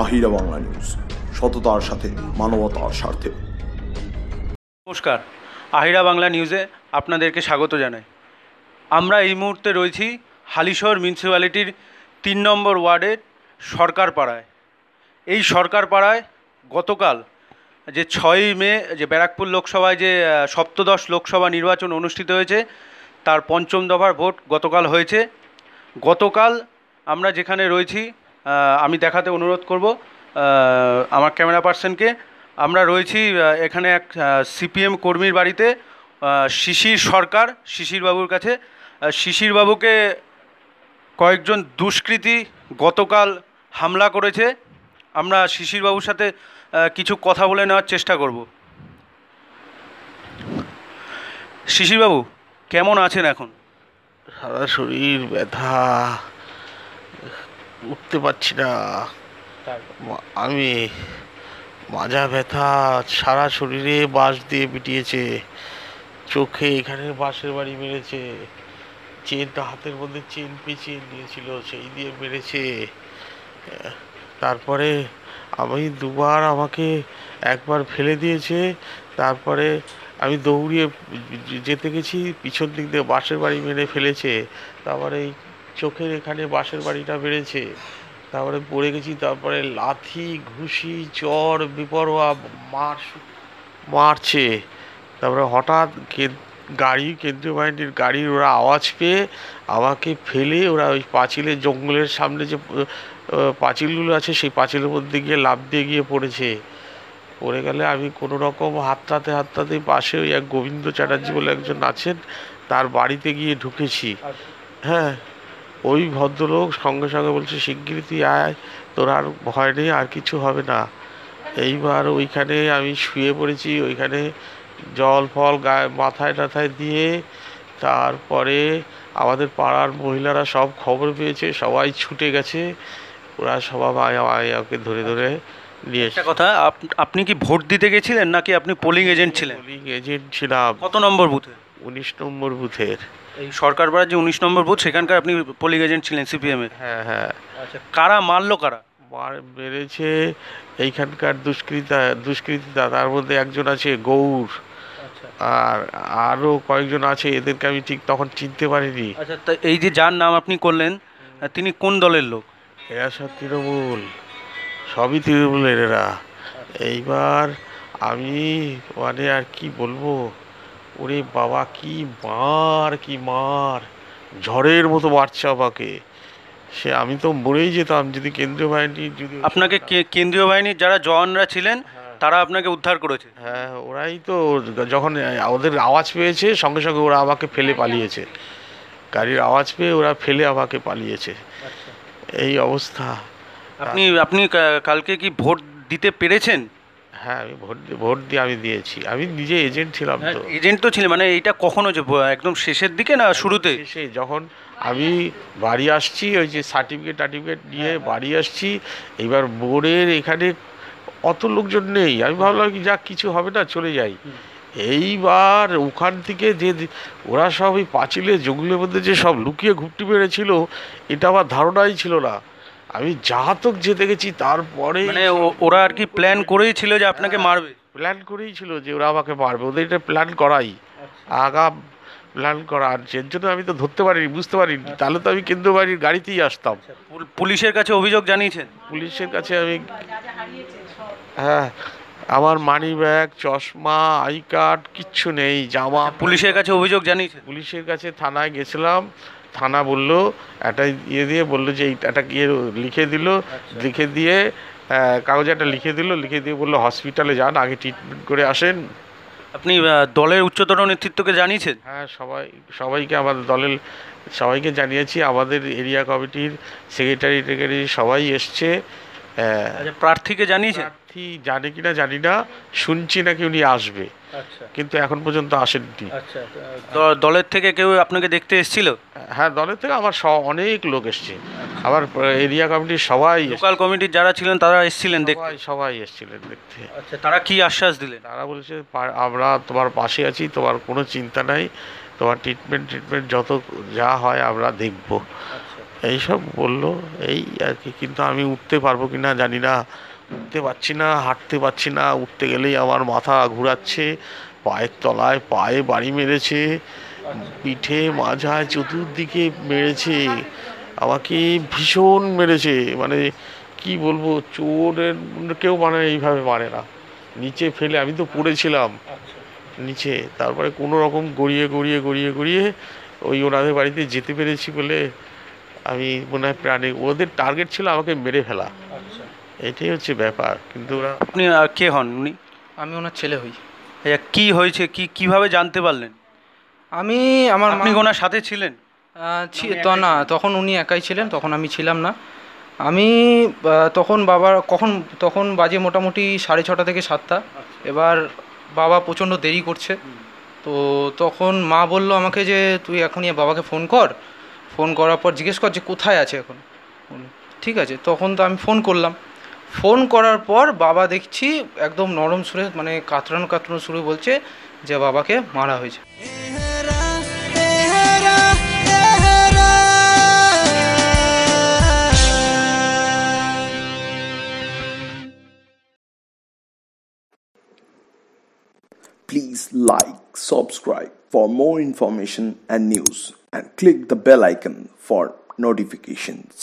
আহিরা Bangla news সততার সাথে মানবতার স্বার্থে নমস্কার আহিরা বাংলা নিউজে আপনাদেরকে স্বাগত জানাই আমরা এই মুহূর্তে রয়েছি হালিশহর মিউনিসিপ্যালিটির তিন নম্বর ওয়ার্ডের সরকার পাড়ায় এই সরকার পাড়ায় গতকাল যে ছয়ই মে যে ব্যারাকপুর লোকসভায় যে সপ্তদশ লোকসভা নির্বাচন অনুষ্ঠিত হয়েছে তার পঞ্চম দফার ভোট গতকাল হয়েছে গতকাল আমরা যেখানে রয়েছি আমি দেখাতে অনুরোধ করব আমার ক্যামেরা পার্সনকে আমরা রয়েছি এখানে এক সিপিএম কর্মীর বাড়িতে শিশির সরকার শিশিরবাবুর কাছে শিশিরবাবুকে কয়েকজন দুষ্কৃতী গতকাল হামলা করেছে আমরা শিশিরবাবুর সাথে কিছু কথা বলে নেওয়ার চেষ্টা করব শিশিরবাবু কেমন আছেন এখন সারা শরীর ব্যথা উঠতে পারছি না আমি মাজা ব্যথা সারা শরীরে বাঁশ দিয়ে পিটিয়েছে চোখে এখানে বাঁশের বাড়ি মেরেছে চেনটা হাতের মধ্যে চেন পেঁচিয়ে নিয়েছিল সেই দিয়ে মেরেছে তারপরে আমি দুবার আমাকে একবার ফেলে দিয়েছে তারপরে আমি দৌড়িয়ে যেতে গেছি পিছন দিক দিয়ে বাঁশের বাড়ি মেরে ফেলেছে তারপরে এই চোখের এখানে বাঁশের বাড়িটা বেড়েছে তারপরে পড়ে গেছি তারপরে লাথি ঘুষি চর বেপরোয়া মার মারছে তারপরে হঠাৎ গাড়ি কেন্দ্রীয় বাহিনীর গাড়ির ওরা আওয়াজ পেয়ে আমাকে ফেলে ওরা ওই পাঁচিলে জঙ্গলের সামনে যে পাঁচিলগুলো আছে সেই পাঁচিলের মধ্যে গিয়ে লাভ দিয়ে গিয়ে পড়েছে পড়ে গেলে আমি কোনো রকম হাততাতে হাততাতে পাশে ওই এক গোবিন্দ চ্যাটার্জি বলে একজন আছেন তার বাড়িতে গিয়ে ঢুকেছি হ্যাঁ ওই ভদ্রলোক সঙ্গে সঙ্গে বলছে শিগগিরই তুই আয় তোর আর ভয় নেই আর কিছু হবে না এইবার ওইখানে আমি শুয়ে পড়েছি ওইখানে জল ফল গায়ে মাথায় টাথায় দিয়ে তারপরে আমাদের পাড়ার মহিলারা সব খবর পেয়েছে সবাই ছুটে গেছে ওরা সবাই মায়াকে ধরে ধরে নিয়ে এসে কথা আপনি কি ভোট দিতে গেছিলেন নাকি আপনি পোলিং এজেন্ট ছিলেন পোলিং এজেন্ট ছিলাম কত নম্বর বুথে উনিশ নম্বর বুথের এই বাড়ার যে উনিশ নম্বর বুথ সেখানকার আপনি পোলিং এজেন্ট ছিলেন সিপিএমের হ্যাঁ হ্যাঁ আচ্ছা কারা মারলো কারা মার এইখানকার দুষ্কৃতা দুষ্কৃতিতা তার মধ্যে একজন আছে গৌর আচ্ছা। আর আরও কয়েকজন আছে এদেরকে আমি ঠিক তখন চিনতে পারিনি আচ্ছা তা এই যে যার নাম আপনি করলেন তিনি কোন দলের লোক এরা সব তৃণমূল সবই তৃণমূলের এরা আচ্ছা। এইবার আমি মানে আর কি বলবো ওরে বাবা কি মার কি মার ঝড়ের মতো বাড়ছে আমাকে সে আমি তো মরেই যেতাম যদি কেন্দ্রীয় বাহিনী যদি আপনাকে কেন্দ্রীয় বাহিনীর যারা জওয়ানরা ছিলেন হ্যাঁ। তারা আপনাকে উদ্ধার করেছে হ্যাঁ ওরাই তো যখন ওদের আওয়াজ পেয়েছে সঙ্গে সঙ্গে ওরা আমাকে ফেলে পালিয়েছে গাড়ির আওয়াজ পেয়ে ওরা ফেলে আমাকে পালিয়েছে আচ্ছা। এই অবস্থা আপনি আপনি কালকে কি ভোট দিতে পেরেছেন হ্যাঁ আমি ভোট ভোট দিয়ে আমি দিয়েছি আমি নিজে এজেন্ট ছিলাম হ্যাঁ, তো এজেন্ট তো ছিল মানে এটা কখন যে একদম শেষের দিকে না শুরুতে শেষে যখন আমি বাড়ি আসছি ওই যে সার্টিফিকেট টার্টিফিকেট নিয়ে হ্যাঁ। বাড়ি আসছি এবার বোর্ডের এখানে অত লোকজন নেই আমি ভাবলাম কি যা কিছু হবে না চলে যাই এইবার ওখান থেকে যে ওরা সব ওই পাঁচিলে জঙ্গলের মধ্যে যে সব লুকিয়ে ঘুপটি মেরেছিল এটা আমার ধারণাই ছিল না আমি যা তোক যেতে গেছি তারপরে মানে ওরা আর কি প্ল্যান করেই ছিল যে আপনাকে হ্যাঁ, মারবে প্ল্যান করেই ছিল যে ওরা আমাকে মারবে ওদের এটা প্ল্যান করাই আচ্ছা। আগা প্ল্যান করা আর এর জন্য আমি তো ধরতে পারিনি বুঝতে পারিনি হ্যাঁ। তাহলে তো আমি কেন্দ্র বাড়ির গাড়িতেই আসতাম আচ্ছা, পুলিশের কাছে অভিযোগ জানিয়েছেন পুলিশের কাছে আমি হ্যাঁ আমার মানি ব্যাগ চশমা আই কার্ড কিচ্ছু নেই জামা আচ্ছা, পুলিশের কাছে অভিযোগ জানিয়েছে পুলিশের কাছে থানায় গেছিলাম থানা বলল একটা ইয়ে দিয়ে বললো যে একটা ইয়ে লিখে দিল আচ্ছা। লিখে দিয়ে কাগজে একটা লিখে দিল লিখে দিয়ে বললো হসপিটালে যান আগে ট্রিটমেন্ট করে আসেন আপনি দলের উচ্চতর নেতৃত্বকে জানিয়েছেন হ্যাঁ সবাই সবাইকে আমাদের দলের সবাইকে জানিয়েছি আমাদের এরিয়া কমিটির সেক্রেটারি টেক্রেটারি সবাই এসছে আচ্ছা, প্রার্থীকে জানিয়েছেন প্রার্থী জানে কিনা জানি না শুনছি নাকি উনি আসবে আচ্ছা। কিন্তু এখন পর্যন্ত আসেননি আচ্ছা, আচ্ছা। দলের থেকে কেউ আপনাকে দেখতে এসেছিল হ্যাঁ দলের থেকে আমার অনেক লোক এসছে আমার এরিয়া কমিটির সবাই লোকাল কমিটির যারা ছিলেন তারা এসেছিলেন দেখতে সবাই এসেছিলেন দেখতে আচ্ছা তারা কি আশ্বাস দিলেন তারা বলেছে আমরা তোমার পাশে আছি তোমার কোনো চিন্তা নাই তোমার ট্রিটমেন্ট ট্রিটমেন্ট যত যা হয় আমরা দেখব এইসব বললো এই আর কি কিন্তু আমি উঠতে পারবো কি না জানি না উঠতে পারছি না হাঁটতে পারছি না উঠতে গেলেই আমার মাথা ঘুরাচ্ছে পায়ের তলায় পায়ে বাড়ি মেরেছে পিঠে মাঝায় চতুর্দিকে মেরেছে আমাকে ভীষণ মেরেছে মানে কি বলবো চোরের কেউ মানে এইভাবে মারে না নিচে ফেলে আমি তো পড়েছিলাম নিচে তারপরে কোনো রকম গড়িয়ে গড়িয়ে গড়িয়ে গড়িয়ে ওই ওনাদের বাড়িতে যেতে পেরেছি বলে আমি মনে হয় প্রাণে ওদের টার্গেট ছিল আমাকে মেরে ফেলা এটাই হচ্ছে ব্যাপার কিন্তু ওরা আপনি আর কে হন উনি আমি ওনার ছেলে হই আচ্ছা কী হয়েছে কি কিভাবে জানতে পারলেন আমি আমার আপনি ওনার সাথে ছিলেন ছি- তো না তখন উনি একাই ছিলেন তখন আমি ছিলাম না আমি তখন বাবার কখন তখন বাজে মোটামুটি সাড়ে ছটা থেকে সাতটা আচ্ছা। এবার বাবা প্রচণ্ড দেরি করছে তো তখন মা বলল আমাকে যে তুই এখনই বাবাকে ফোন কর ফোন করার পর জিজ্ঞেস কর যে কোথায় আছে এখন ঠিক আছে তখন তো আমি ফোন করলাম ফোন করার পর বাবা দেখছি একদম নরম সুরে মানে কাতরানো কাতরানো সুরে বলছে যে বাবাকে মারা হয়েছে Please like, subscribe for more information and news and click the bell icon for notifications.